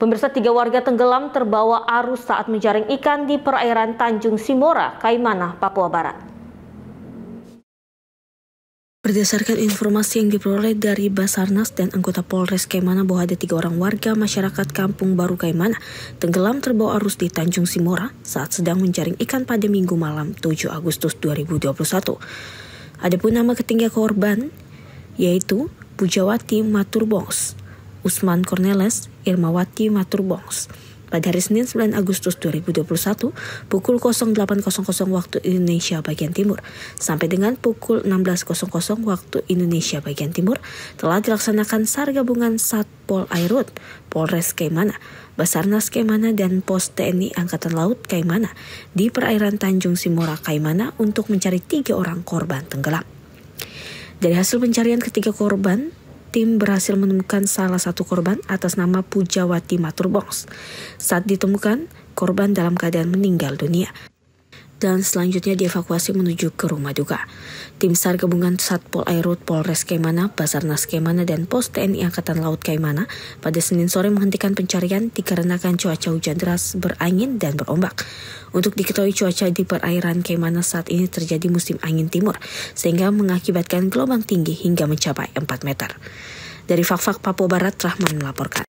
Pemirsa tiga warga tenggelam terbawa arus saat menjaring ikan di perairan Tanjung Simora, Kaimana, Papua Barat. Berdasarkan informasi yang diperoleh dari Basarnas dan anggota Polres Kaimana bahwa ada tiga orang warga masyarakat Kampung Baru Kaimana tenggelam terbawa arus di Tanjung Simora saat sedang menjaring ikan pada minggu malam 7 Agustus 2021. Adapun nama ketiga korban yaitu Pujawati Maturbongs Usman Cornelis, Irmawati Maturbongs. Pada hari Senin 9 Agustus 2021 pukul 08.00 waktu Indonesia bagian timur sampai dengan pukul 16.00 waktu Indonesia bagian timur telah dilaksanakan SAR gabungan Satpol Airut, Polres Kaimana, Basarnas Kaimana dan Pos TNI Angkatan Laut Kaimana di perairan Tanjung Simora Kaimana untuk mencari tiga orang korban tenggelam. Dari hasil pencarian ketiga korban tim berhasil menemukan salah satu korban atas nama Pujawati Maturbongs. Saat ditemukan, korban dalam keadaan meninggal dunia dan selanjutnya dievakuasi menuju ke rumah duka. Tim SAR gabungan Satpol Airut Polres Kaimana, Basarnas Kaimana, dan Pos TNI Angkatan Laut Kaimana pada Senin sore menghentikan pencarian dikarenakan cuaca hujan deras, berangin, dan berombak. Untuk diketahui cuaca di perairan Kaimana saat ini terjadi musim angin timur, sehingga mengakibatkan gelombang tinggi hingga mencapai 4 meter. Dari Fakfak fak Papua Barat, Rahman melaporkan.